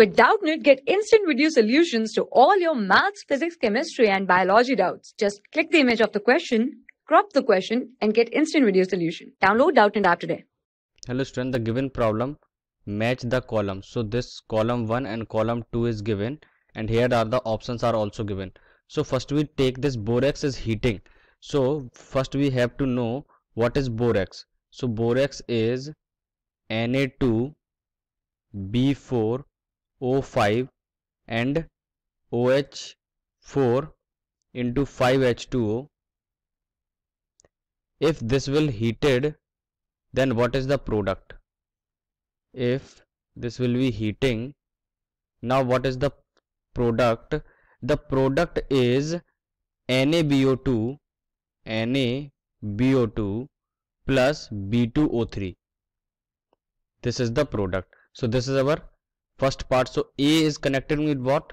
With Doubtnit, get instant video solutions to all your maths, physics, chemistry, and biology doubts. Just click the image of the question, crop the question, and get instant video solution. Download Doubtnit app today. Hello students, the given problem match the column. So this column 1 and column 2 is given and here are the options are also given. So first we take this borax is heating. So first we have to know what is borax. So borax is Na2B4 O5 and OH4 into 5H2O. If this will heated, then what is the product? If this will be heating, now what is the product? The product is NaBO2, NaBO2 plus B2O3. This is the product. So this is our first part so a is connected with what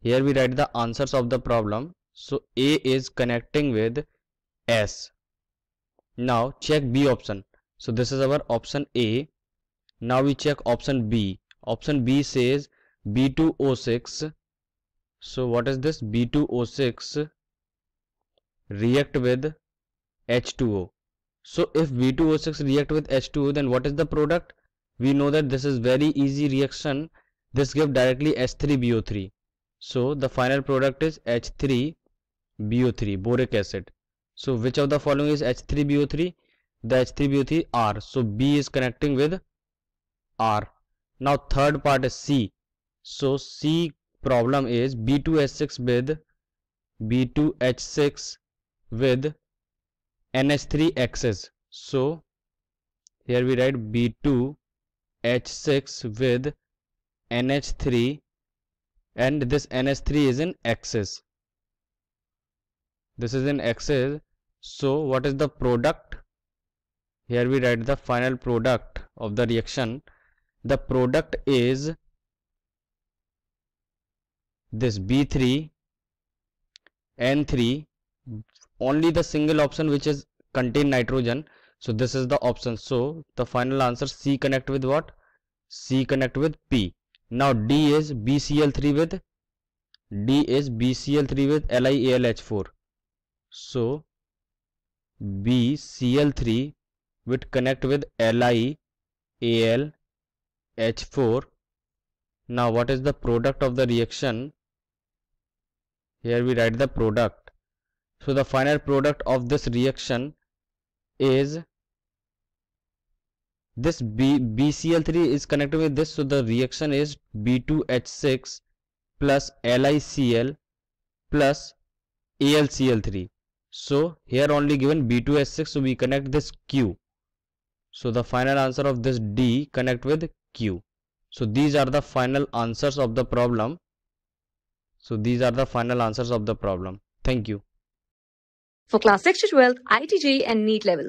here we write the answers of the problem so a is connecting with s now check b option so this is our option a now we check option b option b says b2o6 so what is this b2o6 react with h2o so if b2o6 react with h2o then what is the product we know that this is very easy reaction this gives directly H3BO3 so the final product is H3BO3 boric acid so which of the following is H3BO3 the H3BO3 R so B is connecting with R now third part is C so C problem is B2H6 with B2H6 with NH3Xs so here we write B2H6 with NH3 and this NH3 is in excess. This is in excess. So what is the product? Here we write the final product of the reaction. The product is this B3 N3 only the single option which is contain nitrogen. So this is the option. So the final answer C connect with what? C connect with P. Now D is BCl3 with D is BCl3 with LiAlH4. So BCl3 would connect with LiAlH4. Now what is the product of the reaction? Here we write the product. So the final product of this reaction is this B BCl3 is connected with this so the reaction is B2H6 plus LiCl plus AlCl3 so here only given B2H6 so we connect this Q so the final answer of this D connect with Q so these are the final answers of the problem so these are the final answers of the problem thank you for class 6 to 12 ITJ and NEET level